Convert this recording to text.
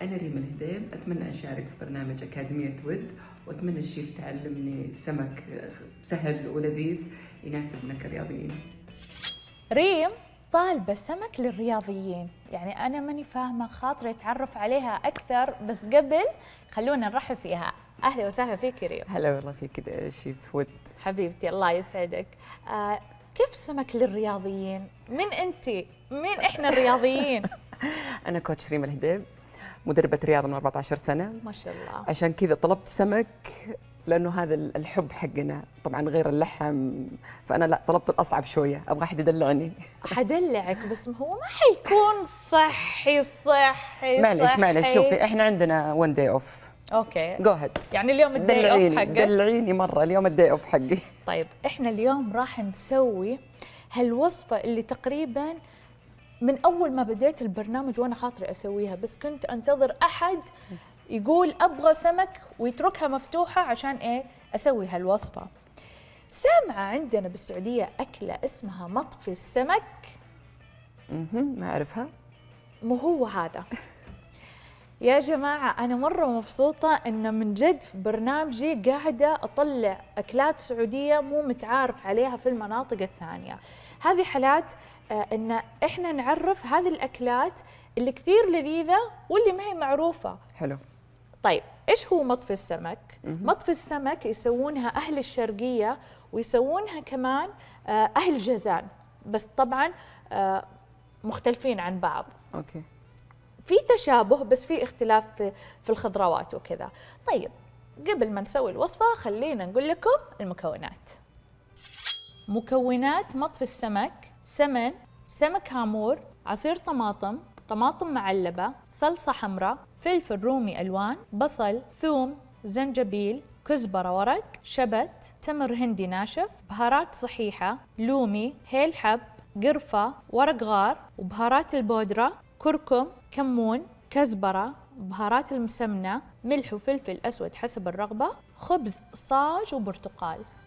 أنا ريم الهديب أتمنى أشارك في برنامج أكاديمية ود وأتمنى الشيف تعلمني سمك سهل ولذيذ يناسبنا كرياضيين ريم طالبة سمك للرياضيين يعني أنا ماني فاهمة خاطري أتعرف عليها أكثر بس قبل خلونا نرحب فيها أهلا وسهلا فيك ريم هلا والله فيك شيف ود حبيبتي الله يسعدك آه كيف سمك للرياضيين؟ من أنت؟ مين إحنا الرياضيين؟ أنا كوتش ريم الهديب مدربة رياضة من 14 سنة ما شاء الله عشان كذا طلبت سمك لانه هذا الحب حقنا طبعا غير اللحم فانا لا طلبت الاصعب شويه ابغى احد يدلعني حدلعك بس هو ما حيكون صحي صحي معلش معلش شوفي احنا عندنا ون داي اوف اوكي جو يعني اليوم الداي اوف حقك دلعيني مره اليوم الداي اوف حقي طيب احنا اليوم راح نسوي هالوصفه اللي تقريبا من اول ما بديت البرنامج وانا خاطري اسويها بس كنت انتظر احد يقول ابغى سمك ويتركها مفتوحه عشان ايه اسوي هالوصفه سامعه عندنا بالسعوديه اكله اسمها مطفي السمك اها ما اعرفها مو هو هذا يا جماعة أنا مرة مبسوطة أن من جد في برنامجي قاعدة أطلع أكلات سعودية مو متعارف عليها في المناطق الثانية هذه حالات آه، أن إحنا نعرف هذه الأكلات اللي كثير لذيذة واللي ما هي معروفة حلو طيب إيش هو مطفي السمك؟ مطفي السمك يسوونها أهل الشرقية ويسوونها كمان آه، أهل جزان بس طبعا آه، مختلفين عن بعض أوكي في تشابه بس في اختلاف في, في الخضروات وكذا طيب قبل ما نسوي الوصفة خلينا نقول لكم المكونات مكونات مطفي السمك سمن سمك هامور عصير طماطم طماطم معلبة صلصة حمراء فلفل رومي ألوان بصل ثوم زنجبيل كزبرة ورق شبت تمر هندي ناشف بهارات صحيحة لومي هيل حب قرفة ورق غار وبهارات البودرة كركم كمون كزبرة بهارات المسمنة ملح وفلفل أسود حسب الرغبة خبز صاج وبرتقال